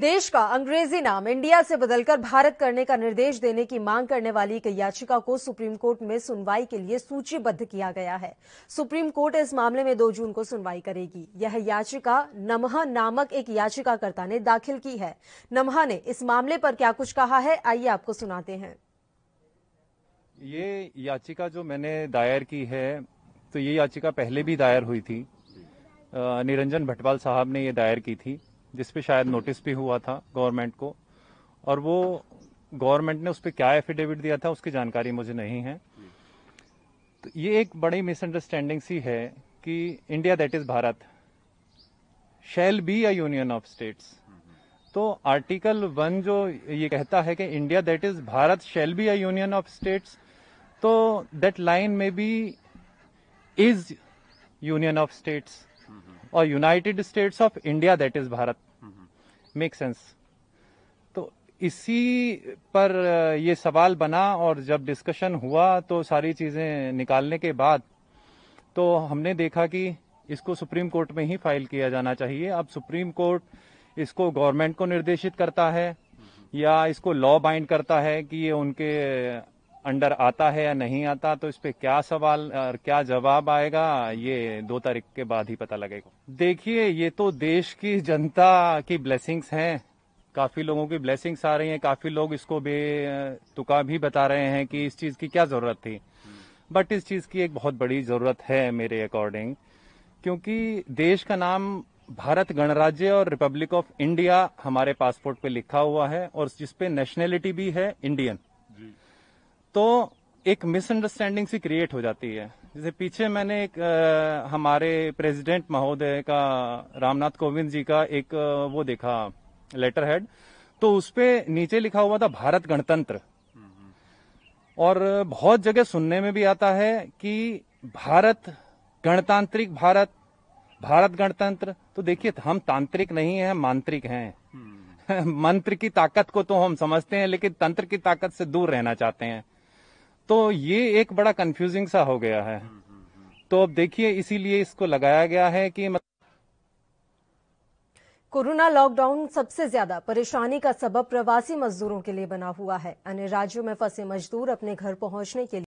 देश का अंग्रेजी नाम इंडिया से बदलकर भारत करने का निर्देश देने की मांग करने वाली एक याचिका को सुप्रीम कोर्ट में सुनवाई के लिए सूचीबद्ध किया गया है सुप्रीम कोर्ट इस मामले में 2 जून को सुनवाई करेगी यह याचिका नमहा नामक एक याचिकाकर्ता ने दाखिल की है नमहा ने इस मामले पर क्या कुछ कहा है आइए आपको सुनाते हैं ये याचिका जो मैंने दायर की है तो ये याचिका पहले भी दायर हुई थी निरंजन भटवाल साहब ने ये दायर की थी जिस पे शायद नोटिस भी हुआ था गवर्नमेंट को और वो गवर्नमेंट ने उस पर क्या एफिडेविट दिया था उसकी जानकारी मुझे नहीं है तो ये एक बड़ी मिसअंडरस्टैंडिंग सी है कि India that is Bharat shall be a union of states तो आर्टिकल वन जो ये कहता है कि India that is Bharat shall be a union of states तो दैट लाइन में be is union of states और United States of India that is Bharat make sense तो इसी पर ये सवाल बना और जब डिस्कशन हुआ तो सारी चीज़ें निकालने के बाद तो हमने देखा कि इसको सुप्रीम कोर्ट में ही फाइल किया जाना चाहिए अब सुप्रीम कोर्ट इसको गवर्नमेंट को निर्देशित करता है या इसको लॉ बाइंड करता है कि ये उनके अंडर आता है या नहीं आता तो इस पर क्या सवाल और क्या जवाब आएगा ये दो तारीख के बाद ही पता लगेगा देखिए ये तो देश की जनता की ब्लेसिंग्स हैं काफी लोगों की ब्लेसिंग्स आ रही हैं काफी लोग इसको बे तुका भी बता रहे हैं कि इस चीज की क्या जरूरत थी बट इस चीज की एक बहुत बड़ी जरूरत है मेरे अकॉर्डिंग क्योंकि देश का नाम भारत गणराज्य और रिपब्लिक ऑफ इंडिया हमारे पासपोर्ट पे लिखा हुआ है और जिसपे नेशनैलिटी भी है इंडियन तो एक मिसअंडरस्टैंडिंग सी क्रिएट हो जाती है जैसे पीछे मैंने एक आ, हमारे प्रेसिडेंट महोदय का रामनाथ कोविंद जी का एक वो देखा लेटर हेड तो उसपे नीचे लिखा हुआ था भारत गणतंत्र और बहुत जगह सुनने में भी आता है कि भारत गणतांत्रिक भारत भारत गणतंत्र तो देखिए हम तांत्रिक नहीं है मांत्रिक हैं हम्म। मंत्र की ताकत को तो हम समझते हैं लेकिन तंत्र की ताकत से दूर रहना चाहते हैं तो ये एक बड़ा कंफ्यूजिंग सा हो गया है हम्म, हम्म, हम्म। तो अब देखिए इसीलिए इसको लगाया गया है कि मत... कोरोना लॉकडाउन सबसे ज्यादा परेशानी का सबब प्रवासी मजदूरों के लिए बना हुआ है अन्य राज्यों में फंसे मजदूर अपने घर पहुंचने के लिए